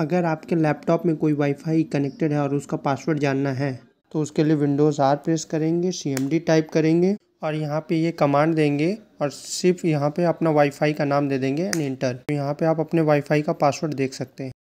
अगर आपके लैपटॉप में कोई वाईफाई कनेक्टेड है और उसका पासवर्ड जानना है तो उसके लिए विंडोज़ आर प्रेस करेंगे सी टाइप करेंगे और यहाँ पे ये कमांड देंगे और सिर्फ यहाँ पे अपना वाईफाई का नाम दे देंगे एंड इंटर यहाँ पे आप अपने वाईफाई का पासवर्ड देख सकते हैं